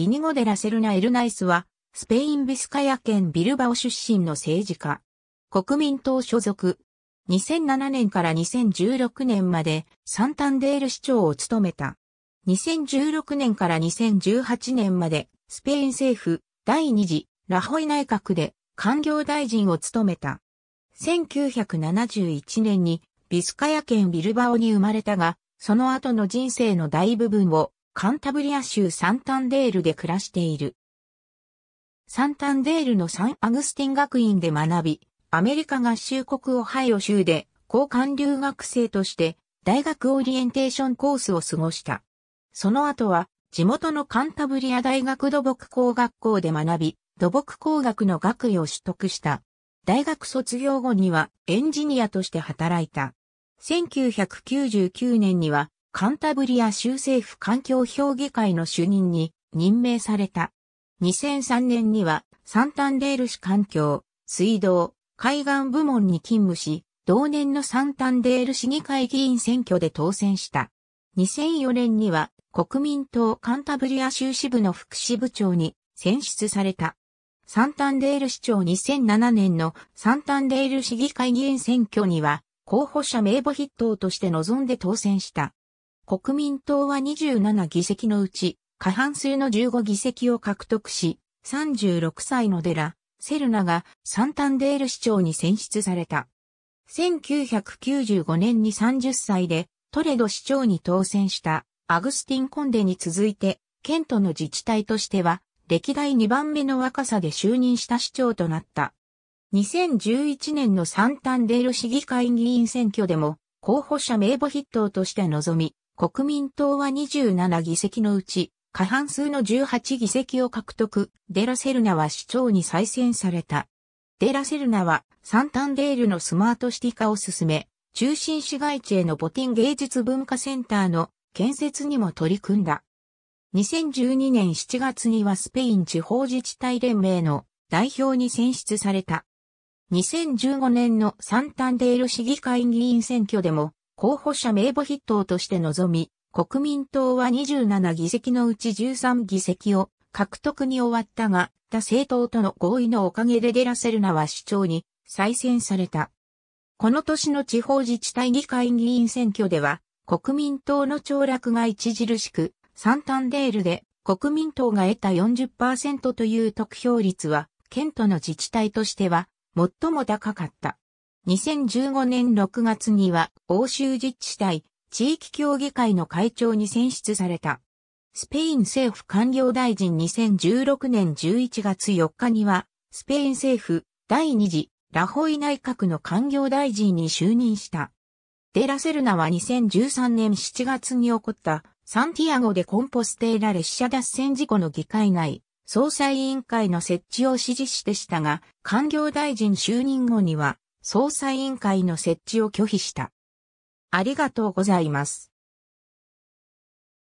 イニゴデラ・セルナ・エルナイスは、スペイン・ビスカヤ県ビルバオ出身の政治家。国民党所属。2007年から2016年までサンタンデール市長を務めた。2016年から2018年までスペイン政府第2次ラホイ内閣で官僚大臣を務めた。1971年にビスカヤ県ビルバオに生まれたが、その後の人生の大部分をカンタブリア州サンタンデールで暮らしている。サンタンデールのサン・アグスティン学院で学び、アメリカ合衆国オハイオ州で交換留学生として大学オリエンテーションコースを過ごした。その後は地元のカンタブリア大学土木工学校で学び、土木工学の学位を取得した。大学卒業後にはエンジニアとして働いた。1999年にはカンタブリア州政府環境評議会の主任に任命された。2003年にはサンタンデール市環境、水道、海岸部門に勤務し、同年のサンタンデール市議会議員選挙で当選した。2004年には国民党カンタブリア州支部の副支部長に選出された。サンタンデール市長2007年のサンタンデール市議会議員選挙には候補者名簿筆頭として臨んで当選した。国民党は27議席のうち、過半数の15議席を獲得し、36歳のデラ、セルナがサンタンデール市長に選出された。1995年に30歳でトレド市長に当選したアグスティン・コンデに続いて、ケントの自治体としては歴代2番目の若さで就任した市長となった。2011年のサンタンデール市議会議員選挙でも候補者名簿筆頭として臨み、国民党は27議席のうち、過半数の18議席を獲得、デラセルナは市長に再選された。デラセルナはサンタンデールのスマートシティ化を進め、中心市街地へのボティン芸術文化センターの建設にも取り組んだ。2012年7月にはスペイン地方自治体連盟の代表に選出された。2015年のサンタンデール市議会議員選挙でも候補者名簿筆頭として臨み、国民党は27議席のうち13議席を獲得に終わったが、他政党との合意のおかげで出らせるなは市長に再選された。この年の地方自治体議会議員選挙では、国民党の凋落が著しく、サンタンデールで国民党が得た40%という得票率は、県との自治体としては最も高かった。2015年6月には欧州自治体地域協議会の会長に選出された。スペイン政府官僚大臣2016年11月4日には、スペイン政府第2次ラホイ内閣の官僚大臣に就任した。デラセルナは2013年7月に起こったサンティアゴでコンポステーラ列車脱線事故の議会内、総裁委員会の設置を指示してしたが、官僚大臣就任後には捜査委員会の設置を拒否した。ありがとうございます。